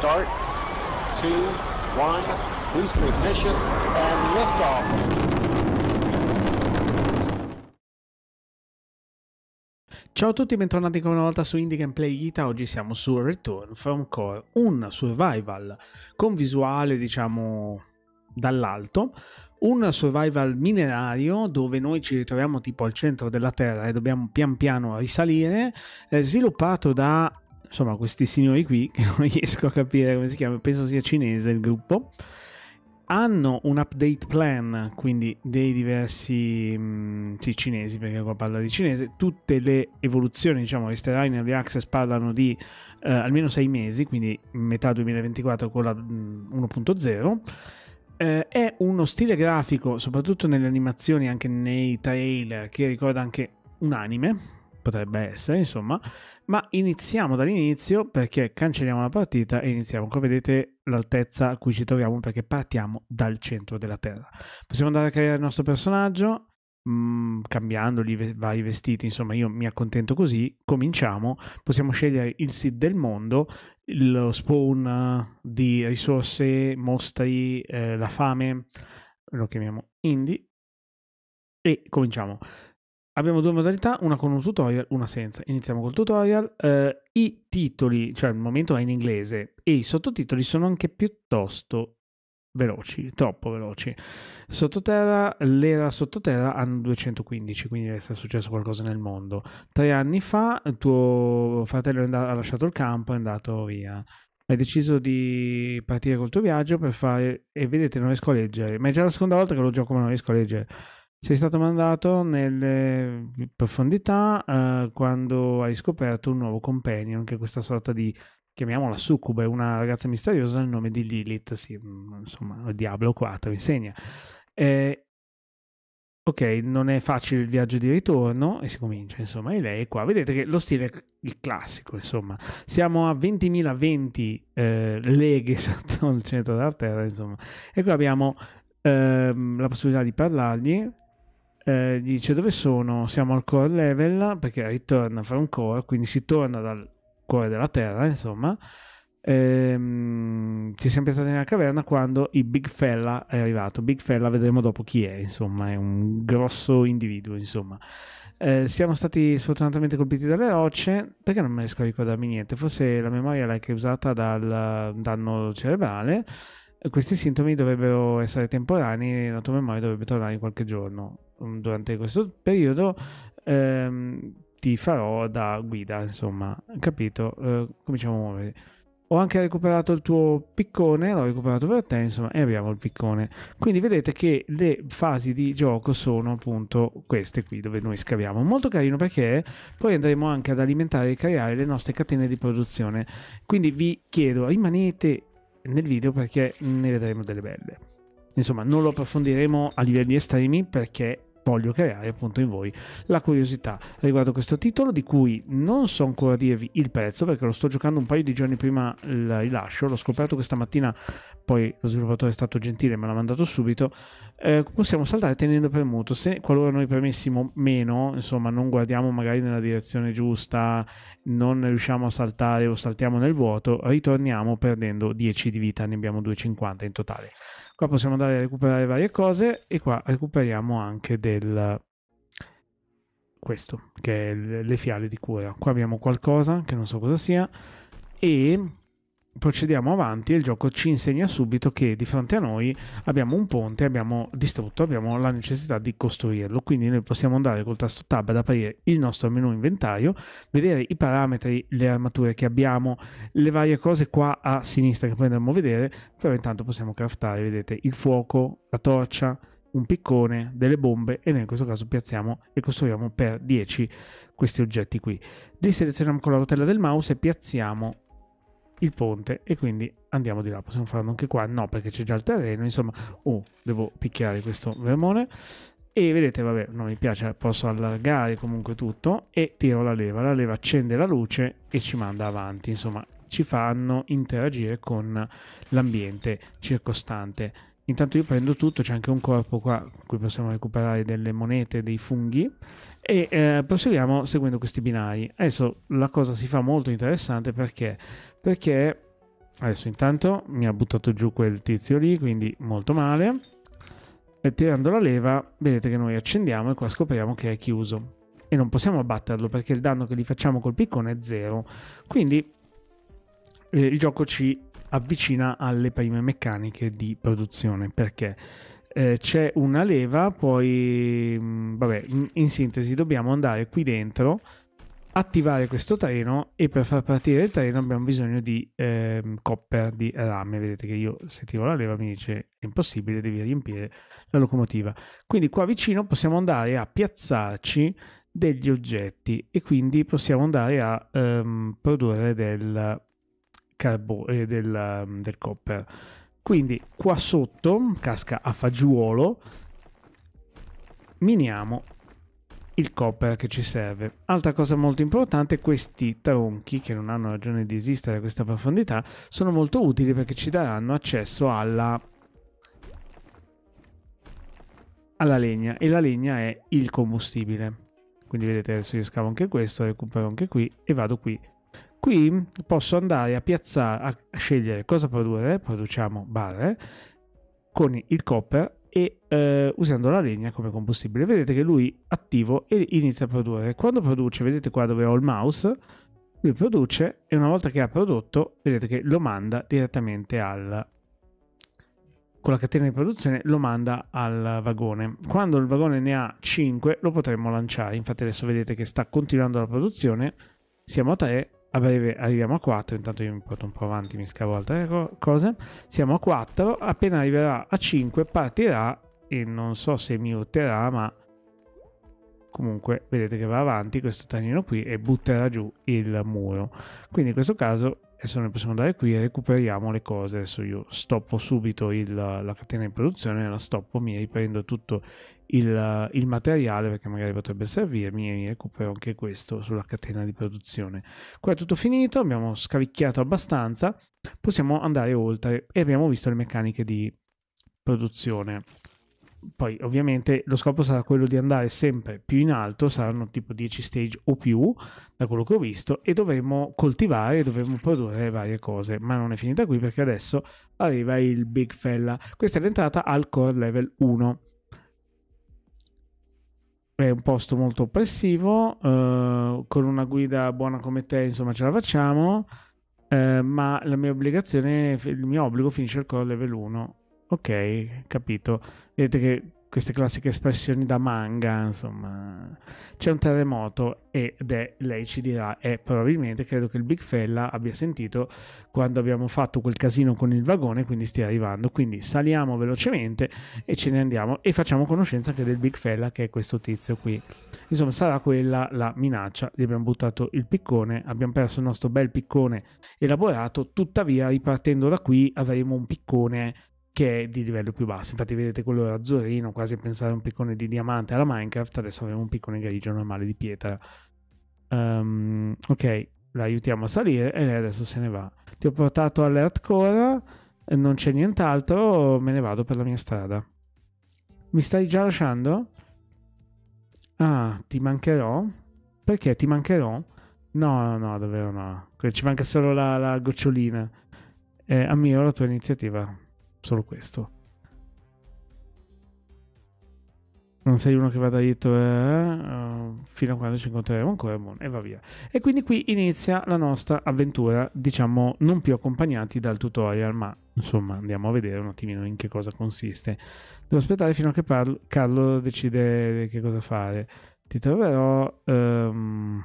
start, two, one, boost ignition, and liftoff. Ciao a tutti bentornati ancora una volta su Indie Gameplay Gita, oggi siamo su Return from Core, un survival con visuale diciamo dall'alto, un survival minerario dove noi ci ritroviamo tipo al centro della Terra e dobbiamo pian piano risalire, eh, sviluppato da insomma questi signori qui, che non riesco a capire come si chiama, penso sia cinese il gruppo, hanno un update plan, quindi dei diversi mh, mm, sì, cinesi, perché qua parla di cinese, tutte le evoluzioni, diciamo, resterà in early access parlano di eh, almeno 6 mesi, quindi metà 2024 con la 1.0. Mm, eh, è uno stile grafico, soprattutto nelle animazioni, anche nei trailer, che ricorda anche un anime, potrebbe essere, insomma, ma iniziamo dall'inizio perché cancelliamo la partita e iniziamo. Come vedete l'altezza a cui ci troviamo perché partiamo dal centro della Terra. Possiamo andare a creare il nostro personaggio mh, mm, cambiandogli vari vestiti, insomma, io mi accontento così. Cominciamo, possiamo scegliere il seed del mondo, lo spawn di risorse, mostri, eh, la fame, lo chiamiamo indie e cominciamo abbiamo due modalità, una con un tutorial, una senza. Iniziamo col tutorial. Eh, I titoli, cioè al momento è in inglese, e i sottotitoli sono anche piuttosto veloci, troppo veloci. Sottoterra, l'era sottoterra hanno 215, quindi deve essere successo qualcosa nel mondo. Tre anni fa tuo fratello andato, ha lasciato il campo e è andato via. Hai deciso di partire col tuo viaggio per fare e vedete non riesco a leggere, ma è già la seconda volta che lo gioco ma non riesco a leggere. Sei stato mandato nelle profondità eh, quando hai scoperto un nuovo companion, che è questa sorta di, chiamiamola è una ragazza misteriosa dal nome di Lilith, sì, mm, insomma, Diablo 4 insegna. Eh, ok, non è facile il viaggio di ritorno e si comincia, insomma, e lei è qua. Vedete che lo stile è il classico, insomma. Siamo a 20.020 eh, leghe sotto il centro della Terra, insomma. E qua abbiamo ehm, la possibilità di parlargli, eh, dice dove sono? Siamo al core level perché ritorna a fare un core, quindi si torna dal cuore della Terra, insomma. Ehm, ci siamo piazzati nella caverna quando il Big Fella è arrivato. Big Fella vedremo dopo chi è, insomma, è un grosso individuo, insomma. Eh, siamo stati sfortunatamente colpiti dalle rocce, perché non riesco a ricordarmi niente, forse la memoria l'hai causata dal danno cerebrale. Questi sintomi dovrebbero essere temporanei e la tua memoria dovrebbe tornare in qualche giorno. Mm, durante questo periodo ehm, ti farò da guida, insomma, capito? Eh, cominciamo a muovere. Ho anche recuperato il tuo piccone, l'ho recuperato per te, insomma, e abbiamo il piccone. Quindi vedete che le fasi di gioco sono appunto queste qui, dove noi scaviamo. Molto carino perché poi andremo anche ad alimentare e creare le nostre catene di produzione. Quindi vi chiedo, rimanete nel video perché ne vedremo delle belle. Insomma, non lo approfondiremo a livelli estremi perché voglio creare appunto in voi la curiosità riguardo questo titolo di cui non so ancora dirvi il prezzo perché lo sto giocando un paio di giorni prima il rilascio, l'ho scoperto questa mattina, poi lo sviluppatore è stato gentile me l'ha mandato subito, eh, possiamo saltare tenendo premuto, se qualora noi premessimo meno, insomma non guardiamo magari nella direzione giusta, non riusciamo a saltare o saltiamo nel vuoto, ritorniamo perdendo 10 di vita, ne abbiamo 250 in totale. Qua possiamo andare a recuperare varie cose e qua recuperiamo anche del del questo che è le fiale di cura qua abbiamo qualcosa che non so cosa sia e procediamo avanti e il gioco ci insegna subito che di fronte a noi abbiamo un ponte, abbiamo distrutto, abbiamo la necessità di costruirlo, quindi noi possiamo andare col tasto tab ad aprire il nostro menu inventario, vedere i parametri, le armature che abbiamo, le varie cose qua a sinistra che poi andremo a vedere, però intanto possiamo craftare, vedete, il fuoco, la torcia, un piccone, delle bombe e noi in questo caso piazziamo e costruiamo per 10 questi oggetti qui. Li selezioniamo con la rotella del mouse e piazziamo il ponte e quindi andiamo di là. Possiamo farlo anche qua? No, perché c'è già il terreno, insomma. Oh, devo picchiare questo vermone. E vedete, vabbè, non mi piace, posso allargare comunque tutto e tiro la leva. La leva accende la luce e ci manda avanti, insomma, ci fanno interagire con l'ambiente circostante. Intanto io prendo tutto, c'è anche un corpo qua, qui possiamo recuperare delle monete, dei funghi, e eh, proseguiamo seguendo questi binari. Adesso la cosa si fa molto interessante perché? Perché adesso intanto mi ha buttato giù quel tizio lì, quindi molto male, e tirando la leva vedete che noi accendiamo e qua scopriamo che è chiuso. E non possiamo abbatterlo perché il danno che gli facciamo col piccone è zero. Quindi eh, il gioco ci avvicina alle prime meccaniche di produzione perché eh, c'è una leva, poi mm, vabbè, in sintesi dobbiamo andare qui dentro, attivare questo treno e per far partire il treno abbiamo bisogno di eh, copper, di rame. Vedete che io se tiro la leva mi dice è impossibile, devi riempire la locomotiva. Quindi qua vicino possiamo andare a piazzarci degli oggetti e quindi possiamo andare a ehm, produrre del carbo- eh, del, mm, del copper. Quindi qua sotto casca a fagiolo, miniamo il copper che ci serve. Altra cosa molto importante, questi tronchi che non hanno ragione di esistere a questa profondità sono molto utili perché ci daranno accesso alla alla legna e la legna è il combustibile. Quindi vedete adesso io scavo anche questo, recupero anche qui e vado qui Qui posso andare a piazzare, a scegliere cosa produrre, produciamo barre con il copper e eh, usando la legna come combustibile. Vedete che lui attivo e inizia a produrre. Quando produce, vedete qua dove ho il mouse, lui produce e una volta che ha prodotto, vedete che lo manda direttamente al con la catena di produzione lo manda al vagone. Quando il vagone ne ha 5 lo potremmo lanciare. Infatti adesso vedete che sta continuando la produzione. Siamo a 3 Vabbè, arriviamo a 4, intanto io mi porto un po' avanti, mi scavo altre eh, cose. Siamo a 4, appena arriverà a 5 partirà e non so se mi urterà, ma comunque vedete che va avanti questo tagnino qui e butterà giù il muro. Quindi in questo caso adesso noi possiamo andare qui e recuperiamo le cose adesso io stoppo subito il, la catena di produzione la stoppo mi riprendo tutto il, il, materiale perché magari potrebbe servirmi e mi recupero anche questo sulla catena di produzione qua è tutto finito abbiamo scavicchiato abbastanza possiamo andare oltre e abbiamo visto le meccaniche di produzione poi ovviamente lo scopo sarà quello di andare sempre più in alto, saranno tipo 10 stage o più da quello che ho visto e dovremo coltivare, dovremo produrre varie cose, ma non è finita qui perché adesso arriva il Big Fella. Questa è l'entrata al core level 1 è un posto molto oppressivo, eh, con una guida buona come te, insomma, ce la facciamo. Eh, ma la mia obbligazione, il mio obbligo finisce al core level 1. Ok, capito. Vedete che queste classiche espressioni da manga, insomma, c'è un terremoto ed è, lei ci dirà, e eh, probabilmente credo che il Big Fella abbia sentito quando abbiamo fatto quel casino con il vagone, quindi stia arrivando, quindi saliamo velocemente e ce ne andiamo e facciamo conoscenza anche del Big Fella che è questo tizio qui. Insomma, sarà quella la minaccia, gli abbiamo buttato il piccone, abbiamo perso il nostro bel piccone elaborato, tuttavia ripartendo da qui avremo un piccone che è di livello più basso. Infatti, vedete quello azzurrino, quasi a pensare a un piccone di diamante alla Minecraft. Adesso abbiamo un piccone grigio normale di pietra. Um, ok, la aiutiamo a salire e lei adesso se ne va. Ti ho portato all'hardcore, eh, non c'è nient'altro, me ne vado per la mia strada. Mi stai già lasciando? Ah, ti mancherò? Perché ti mancherò? No, no, no, davvero no. Ci manca solo la, la gocciolina. Eh, ammiro la tua iniziativa. Solo questo. non sei uno che vada dietro eh, eh, fino a quando ci incontreremo ancora boh, e va via e quindi qui inizia la nostra avventura diciamo non più accompagnati dal tutorial ma insomma andiamo a vedere un attimino in che cosa consiste devo aspettare fino a che parlo, Carlo decide che cosa fare ti troverò um,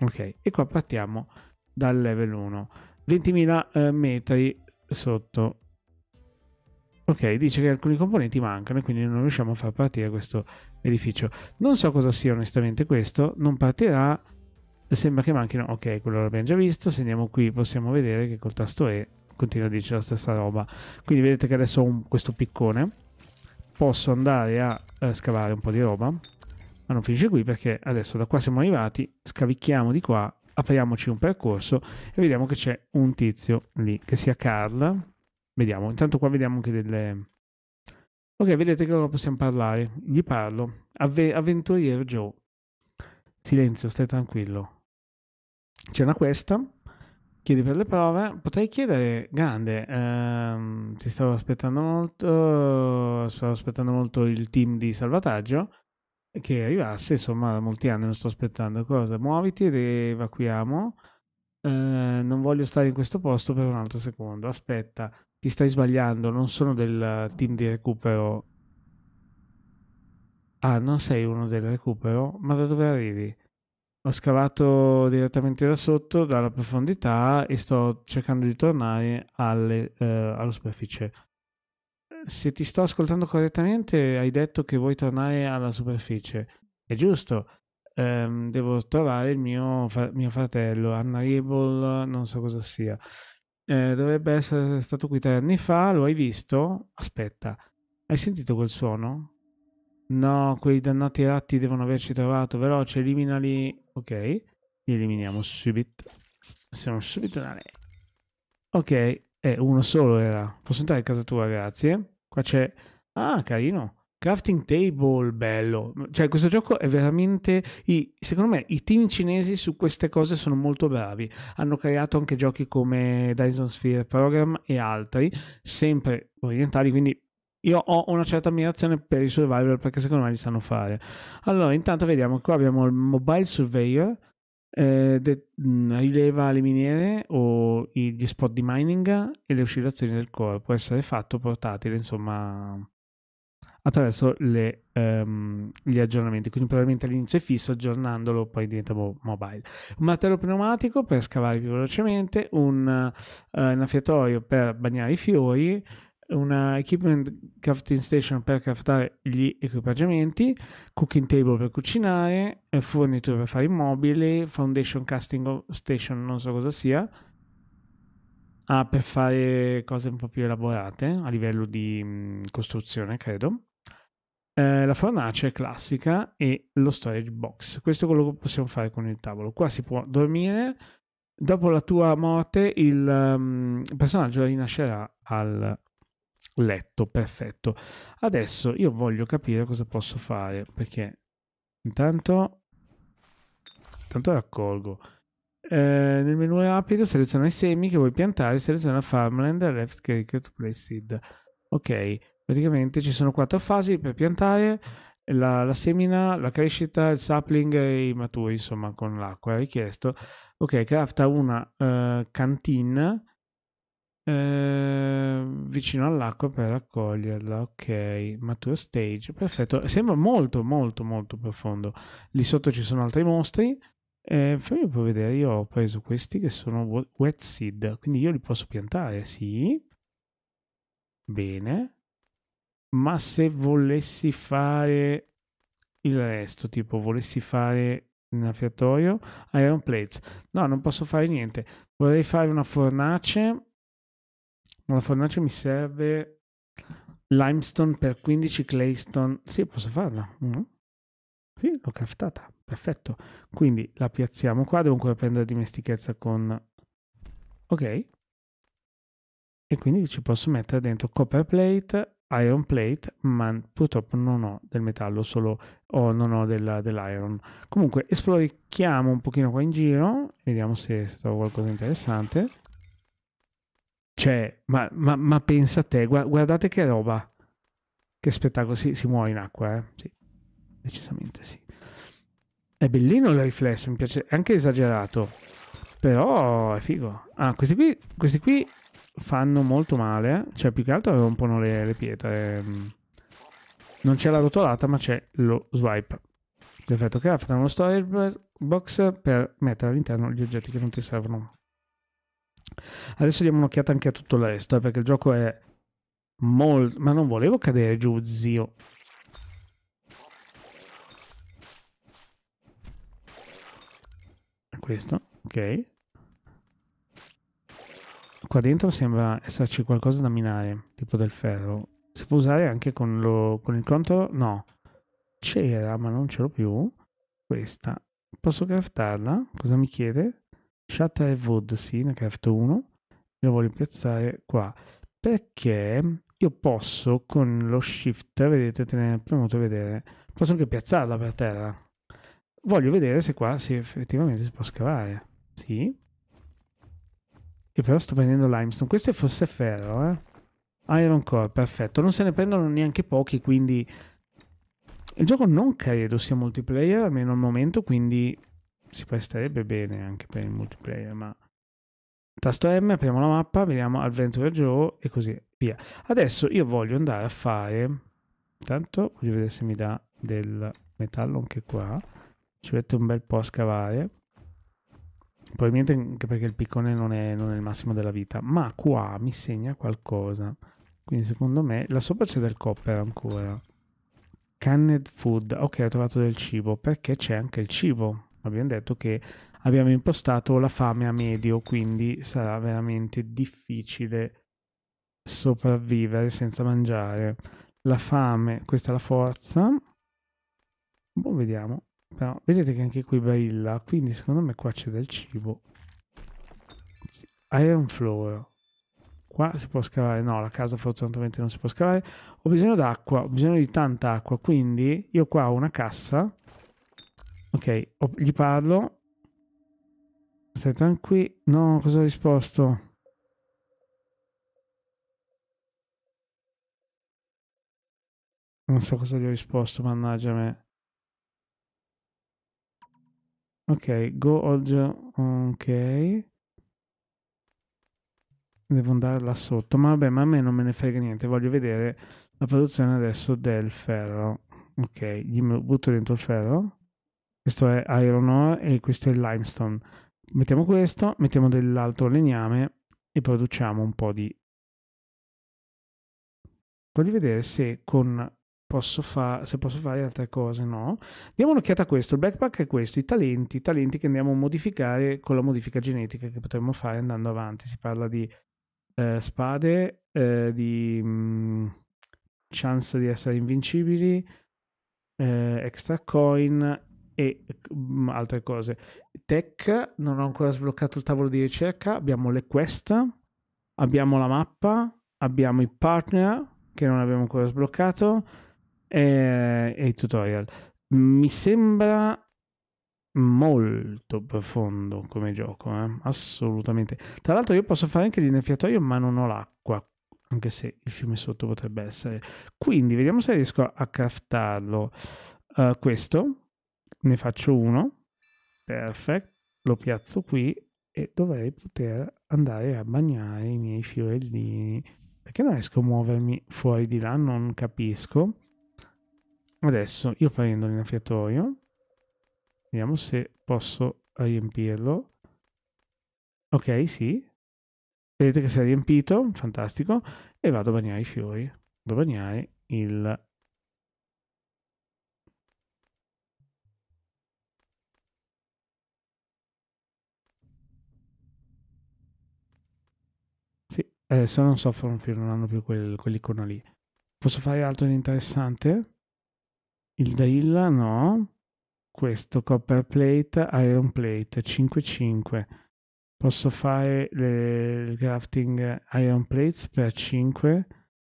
ok e qua partiamo dal level 1 20.000 eh, metri sotto Ok, dice che alcuni componenti mancano e quindi non riusciamo a far partire questo edificio. Non so cosa sia onestamente questo, non partirà, sembra che manchino... Ok, quello l'abbiamo già visto, se andiamo qui possiamo vedere che col tasto E continua a dire la stessa roba. Quindi vedete che adesso ho un, questo piccone, posso andare a eh, scavare un po' di roba, ma non finisce qui perché adesso da qua siamo arrivati, scavicchiamo di qua, apriamoci un percorso e vediamo che c'è un tizio lì, che sia Carl, Vediamo, intanto qua vediamo anche delle... Ok, vedete che ora possiamo parlare. Vi parlo. Ave- Avventurier Joe. Silenzio, stai tranquillo. C'è una questa. Chiedi per le prove. Potrei chiedere, grande, ehm, ti stavo aspettando molto, stavo aspettando molto il team di salvataggio che arrivasse, insomma, da molti anni non sto aspettando cosa. Muoviti ed evacuiamo. Eh, non voglio stare in questo posto per un altro secondo. Aspetta, ti stai sbagliando, non sono del team di recupero. Ah, non sei uno del recupero? Ma da dove arrivi? Ho scavato direttamente da sotto, dalla profondità, e sto cercando di tornare alle, eh, alla superficie. Se ti sto ascoltando correttamente, hai detto che vuoi tornare alla superficie. È giusto. Um, devo trovare il mio, mio fratello, Unable, non so cosa sia eh, dovrebbe essere stato qui tre anni fa, lo hai visto? Aspetta, hai sentito quel suono? No, quei dannati ratti devono averci trovato, veloce, eliminali. Ok, li eliminiamo subito. Siamo subito da lei. Ok, è eh, uno solo era. Posso entrare a casa tua, grazie. Qua c'è... Ah, carino. Crafting Table, bello. Cioè, questo gioco è veramente. I, secondo me, i team cinesi su queste cose sono molto bravi. Hanno creato anche giochi come Dyson Sphere Program e altri, sempre orientali, quindi io ho una certa ammirazione per i survival perché secondo me li sanno fare. Allora, intanto vediamo, qua abbiamo il Mobile Surveyor, eh, de- mm, rileva le miniere o gli spot di mining e le oscillazioni del core, può essere fatto portatile, insomma attraverso le, um, gli aggiornamenti. Quindi probabilmente all'inizio è fisso, aggiornandolo poi diventa mobile. Un martello pneumatico per scavare più velocemente, un uh, eh, innaffiatoio per bagnare i fiori, una equipment crafting station per craftare gli equipaggiamenti, cooking table per cucinare, eh, forniture per fare i mobili, foundation casting station non so cosa sia, ah, per fare cose un po' più elaborate a livello di mh, mm, costruzione credo, eh, la fornace classica e lo storage box. Questo è quello che possiamo fare con il tavolo. Qua si può dormire. Dopo la tua morte il um, personaggio rinascerà al letto. Perfetto. Adesso io voglio capire cosa posso fare perché intanto, intanto raccolgo. Eh, nel menu rapido seleziona i semi che vuoi piantare, seleziona farmland, left click to place seed. Ok, praticamente ci sono quattro fasi per piantare la, la, semina, la crescita, il sapling e i maturi, insomma, con l'acqua richiesto. Ok, crafta una uh, cantina uh, vicino all'acqua per raccoglierla. Ok, mature stage, perfetto. Sembra molto, molto, molto profondo. Lì sotto ci sono altri mostri. Eh, fammi po' vedere, io ho preso questi che sono wet seed, quindi io li posso piantare, sì. Bene ma se volessi fare il resto, tipo volessi fare un affiatoio, iron plates, no, non posso fare niente. Vorrei fare una fornace, ma la fornace mi serve limestone per 15 claystone. Sì, posso farla. Mm. Sì, l'ho craftata. Perfetto. Quindi la piazziamo qua. Devo ancora prendere dimestichezza con... Ok. E quindi ci posso mettere dentro copper plate iron plate, ma purtroppo non ho del metallo, solo ho, non ho del, dell'iron. Comunque esplorichiamo un pochino qua in giro, vediamo se, trovo qualcosa di interessante. Cioè, ma, ma, ma pensa a te, guardate che roba, che spettacolo, si, si muove in acqua, eh? Sì, decisamente sì. È bellino il riflesso, mi piace, è anche esagerato, però è figo. Ah, questi qui, questi qui fanno molto male. Cioè, più che altro rompono le, le pietre. Ehm, non c'è la rotolata, ma c'è lo swipe. Perfetto, craft uno storage box per mettere all'interno gli oggetti che non ti servono. Adesso diamo un'occhiata anche a tutto il resto, eh, perché il gioco è molto... Ma non volevo cadere giù, zio. Questo, ok qua dentro sembra esserci qualcosa da minare, tipo del ferro. Si può usare anche con, lo, con il controllo? No. C'era, ma non ce l'ho più. Questa. Posso craftarla? Cosa mi chiede? Shatter Wood, sì, ne crafto uno. Lo voglio piazzare qua. Perché io posso con lo shift, vedete, tenere premuto e vedere. Posso anche piazzarla per terra. Voglio vedere se qua si, effettivamente si può scavare. Sì, io però sto prendendo limestone. Questo è forse ferro, eh. Iron core, perfetto. Non se ne prendono neanche pochi, quindi... Il gioco non credo sia multiplayer, almeno al momento, quindi si presterebbe bene anche per il multiplayer, ma... Tasto M, apriamo la mappa, vediamo Adventure Joe e così via. Adesso io voglio andare a fare... Intanto voglio vedere se mi dà del metallo anche qua. Ci mette un bel po' a scavare probabilmente anche perché il piccone non è, non è il massimo della vita, ma qua mi segna qualcosa. Quindi secondo me, là sopra c'è del copper ancora. Canned food, ok ho trovato del cibo, perché c'è anche il cibo. Abbiamo detto che abbiamo impostato la fame a medio, quindi sarà veramente difficile sopravvivere senza mangiare. La fame, questa è la forza. Boh, vediamo. Però vedete che anche qui brilla, quindi secondo me qua c'è del cibo. Iron floor. Qua si può scavare, no, la casa fortunatamente non si può scavare. Ho bisogno d'acqua, ho bisogno di tanta acqua, quindi io qua ho una cassa. Ok, gli parlo. Stai tranquillo. No, cosa ho risposto? Non so cosa gli ho risposto, mannaggia me. Ok, go oggi. Ok. Devo andare là sotto. Ma vabbè, ma a me non me ne frega niente. Voglio vedere la produzione adesso del ferro. Ok, gli butto dentro il ferro. Questo è iron ore e questo è limestone. Mettiamo questo, mettiamo dell'altro legname e produciamo un po' di... Voglio vedere se con posso fa- se posso fare altre cose, no. Diamo un'occhiata a questo, il backpack è questo, i talenti, i talenti che andiamo a modificare con la modifica genetica che potremmo fare andando avanti. Si parla di eh, spade, eh, di mh, mm, chance di essere invincibili, eh, extra coin e mh, mm, altre cose. Tech, non ho ancora sbloccato il tavolo di ricerca, abbiamo le quest, abbiamo la mappa, abbiamo i partner che non abbiamo ancora sbloccato eh, e, e i tutorial. Mi sembra molto profondo come gioco, eh? assolutamente. Tra l'altro io posso fare anche l'innaffiatoio ma non ho l'acqua, anche se il fiume sotto potrebbe essere. Quindi vediamo se riesco a craftarlo. Uh, questo, ne faccio uno, perfetto, lo piazzo qui e dovrei poter andare a bagnare i miei fiorellini. Perché non riesco a muovermi fuori di là? Non capisco. Adesso io prendo l'inaffiatoio, vediamo se posso riempirlo. Ok, sì. Vedete che si è riempito, fantastico. E vado a bagnare i fiori. Vado a bagnare il... Sì, adesso non soffrono più, non hanno più quell'icona lì. Posso fare altro di interessante? Il Drilla no. Questo copper plate, iron plate 5-5. Posso fare le, il crafting iron plates per 5?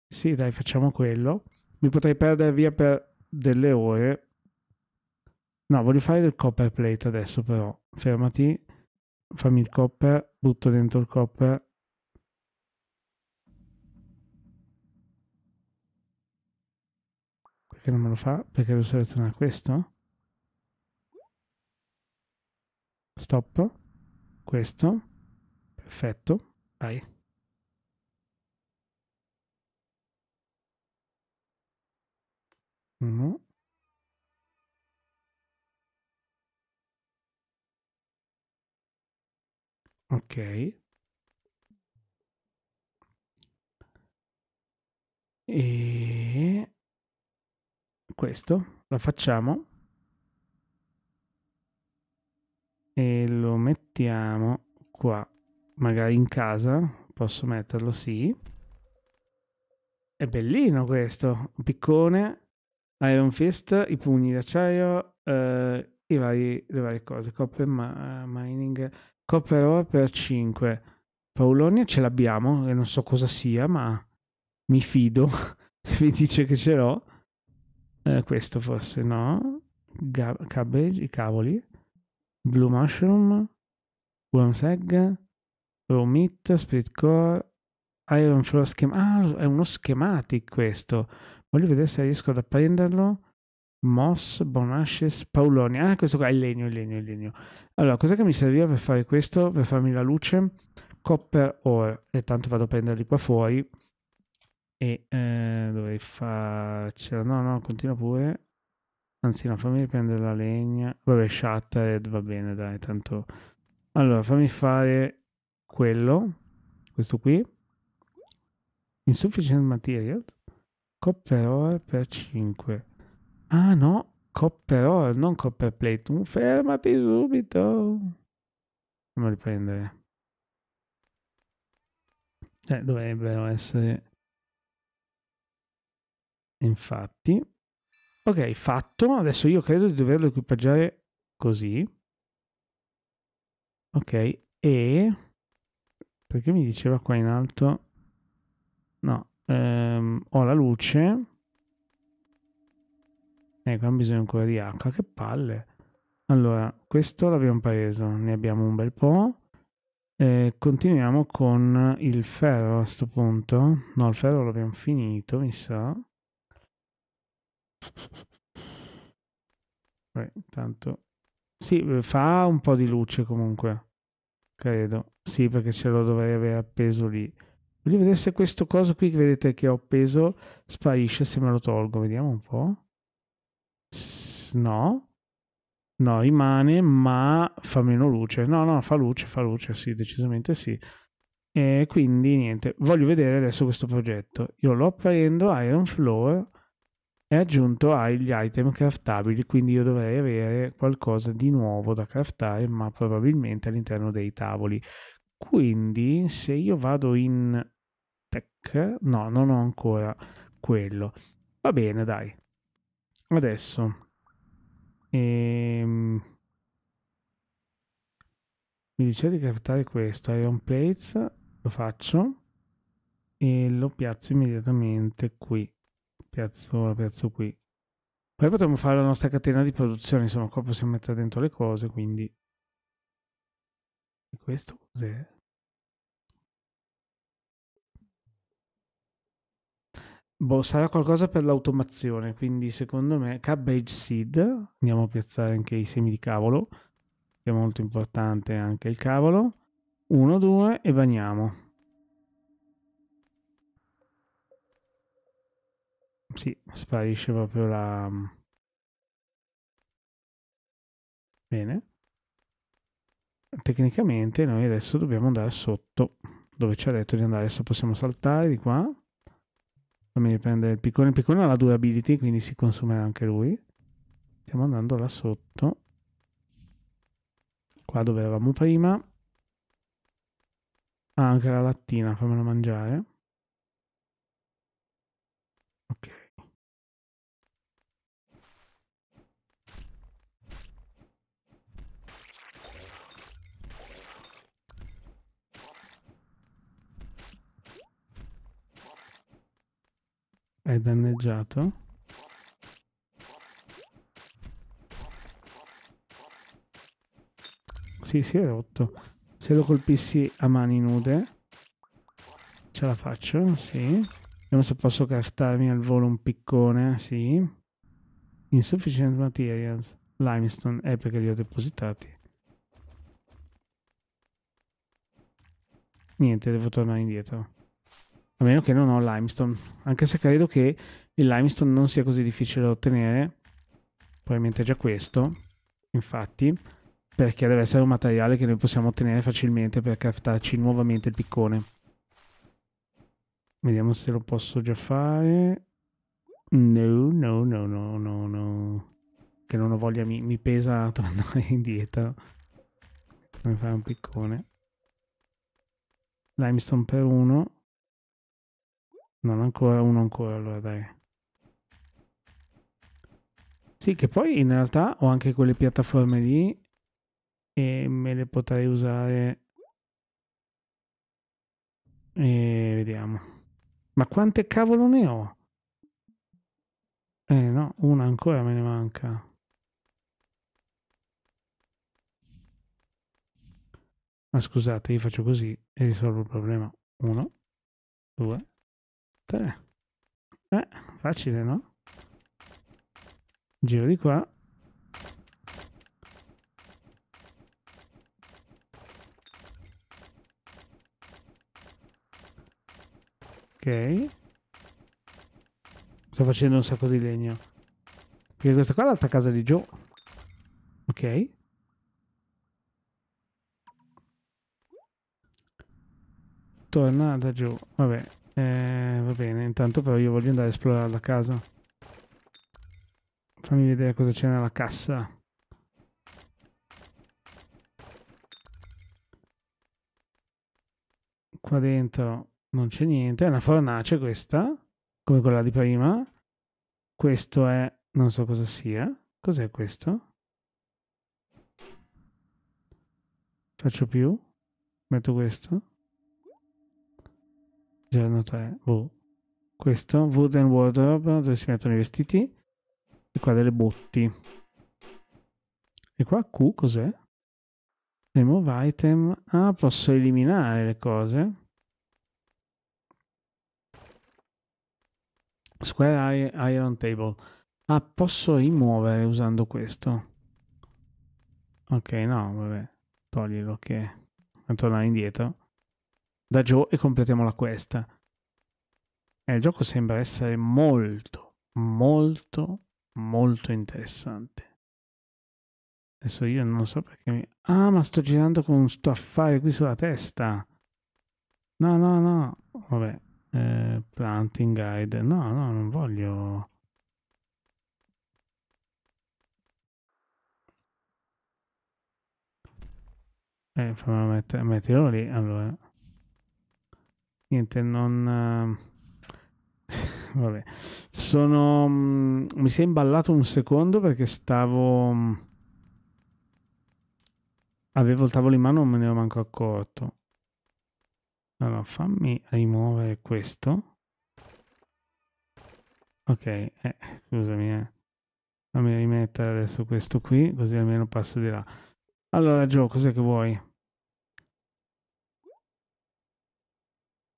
Sì, dai, facciamo quello. Mi potrei perdere via per delle ore. No, voglio fare del copper plate adesso però. Fermati, fammi il copper, butto dentro il copper Perché non me lo fa? Perché devo selezionare questo? Stop. Questo. Perfetto. Vai. Uno. Ok. E questo, lo facciamo e lo mettiamo qua, magari in casa, posso metterlo sì. È bellino questo, piccone, Iron Fist, i pugni d'acciaio, eh, i vari, le varie cose, copper ma, eh, mining, copper ore per 5. Paulonia ce l'abbiamo, e non so cosa sia, ma mi fido, se mi dice che ce l'ho. Eh, questo forse no. Ga- cabbage, i cavoli. Blue mushroom. Worm's egg. Raw meat, split core. Iron floor schema. Ah, è uno schematic questo. Voglio vedere se riesco ad apprenderlo. Moss, Bonashes, Paulonia. Ah, questo qua è il legno, il legno, il legno. Allora, cos'è che mi serviva per fare questo? Per farmi la luce? Copper ore. E tanto vado a prenderli qua fuori e eh, dovevi farcela. No, no, continua pure. Anzi, no, fammi prendere la legna. Vabbè, Shattered va bene, dai, tanto. Allora, fammi fare quello. Questo qui. Insufficient material. Copper ore per 5. Ah, no. Copper ore, non copper plate. Fermati subito. Fammi riprendere. Eh, dovrebbero essere Infatti. Ok, fatto. Adesso io credo di doverlo equipaggiare così. Ok, e... Perché mi diceva qua in alto? No, ehm, ho la luce. Ecco, eh, non bisogno ancora di acqua. Che palle. Allora, questo l'abbiamo preso, ne abbiamo un bel po'. Eh, continuiamo con il ferro a questo punto. No, il ferro l'abbiamo finito, mi sa. Beh, intanto... Sì, eh, fa un po' di luce comunque, credo. Sì, perché ce lo dovrei aver appeso lì. Voglio vedere se questo coso qui che vedete che ho appeso sparisce se me lo tolgo. Vediamo un po'. No. No, rimane, ma fa meno luce. No, no, fa luce, fa luce, sì, decisamente sì. E quindi niente, voglio vedere adesso questo progetto. Io lo prendo, Iron Floor, è aggiunto agli item craftabili, quindi io dovrei avere qualcosa di nuovo da craftare, ma probabilmente all'interno dei tavoli. Quindi se io vado in tech, no, non ho ancora quello. Va bene, dai. Adesso. Ehm... Mi dice di craftare questo, Iron Plates, lo faccio e lo piazzo immediatamente qui piazzo, la piazzo qui. Poi potremmo fare la nostra catena di produzione, insomma qua possiamo mettere dentro le cose, quindi... E questo cos'è? Boh, sarà qualcosa per l'automazione, quindi secondo me cabbage seed, andiamo a piazzare anche i semi di cavolo, che è molto importante anche il cavolo, 1, 2 e bagniamo. Sì, sparisce proprio la... Mm. Bene. Tecnicamente noi adesso dobbiamo andare sotto, dove ci ha detto di andare. Adesso possiamo saltare di qua. Fammi riprendere il piccone. Il piccone ha la durability, quindi si consumerà anche lui. Stiamo andando là sotto. Qua dove eravamo prima. Ah, anche la lattina, fammela mangiare. È danneggiato. Sì, si è rotto. Se lo colpissi a mani nude, ce la faccio, sì. Vediamo se posso craftarmi al volo un piccone, sì. Insufficient materials. Limestone, è perché li ho depositati. Niente, devo tornare indietro a meno che non ho limestone, anche se credo che il limestone non sia così difficile da ottenere, probabilmente già questo, infatti, perché deve essere un materiale che noi possiamo ottenere facilmente per craftarci nuovamente il piccone. Vediamo se lo posso già fare. No, no, no, no, no, no. Che non ho voglia, mi, mi pesa tornare indietro. Come fare un piccone. Limestone per uno. Non ancora, uno ancora, allora dai. Sì, che poi in realtà ho anche quelle piattaforme lì e me le potrei usare. E vediamo. Ma quante cavolo ne ho? Eh no, una ancora me ne manca. Ma scusate, io faccio così e risolvo il problema. Uno, due, battere. Eh, eh, facile, no? Giro di qua. Ok. Sto facendo un sacco di legno. Perché questa qua è l'altra casa di giù. Ok. Torna da Joe. Vabbè, eh, va bene, intanto però io voglio andare a esplorare la casa. Fammi vedere cosa c'è nella cassa. Qua dentro non c'è niente, è una fornace questa, come quella di prima. Questo è, non so cosa sia. Cos'è questo? Faccio più, metto questo. Giorno 3. Boh. Questo. Wooden wardrobe dove si mettono i vestiti. E qua delle botti. E qua Q cos'è? Remove item. Ah, posso eliminare le cose. Square Iron Table. Ah, posso rimuovere usando questo. Ok, no, vabbè. Toglilo che... Okay. Tornare indietro da Joe e completiamo la questa. E eh, il gioco sembra essere molto, molto, molto interessante. Adesso io non so perché mi... Ah, ma sto girando con sto affare qui sulla testa. No, no, no. Vabbè. Eh, planting guide. No, no, non voglio... Eh, fammi mettere... Mettilo lì, allora niente, non... Eh, vabbè, sono... Mm, mi si è imballato un secondo perché stavo... Mm, avevo il tavolo in mano, non me ne ero manco accorto. Allora, fammi rimuovere questo. Ok, eh, scusami, eh. Fammi rimettere adesso questo qui, così almeno passo di là. Allora, Joe, cos'è che vuoi?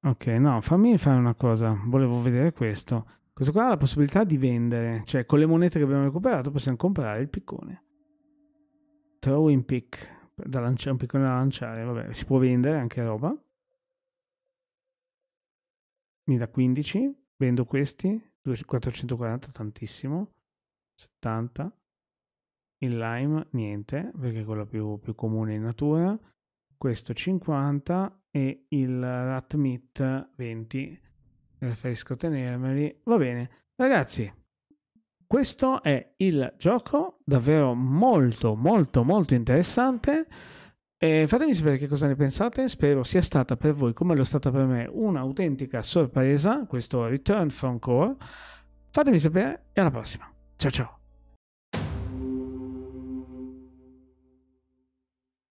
Ok, no, fammi fare una cosa, volevo vedere questo. Questo qua ha la possibilità di vendere, cioè con le monete che abbiamo recuperato possiamo comprare il piccone. Throwing pick, da lanciare, un piccone da lanciare, vabbè, si può vendere anche roba. Mi da 15, vendo questi, 440, tantissimo, 70. Il lime, niente, perché è quello più, più comune in natura questo 50 e il rat meat 20. Preferisco tenermeli. Va bene, ragazzi. Questo è il gioco davvero molto molto molto interessante. E fatemi sapere che cosa ne pensate, spero sia stata per voi come lo è stata per me un'autentica sorpresa questo Return from Core. Fatemi sapere e alla prossima. Ciao ciao!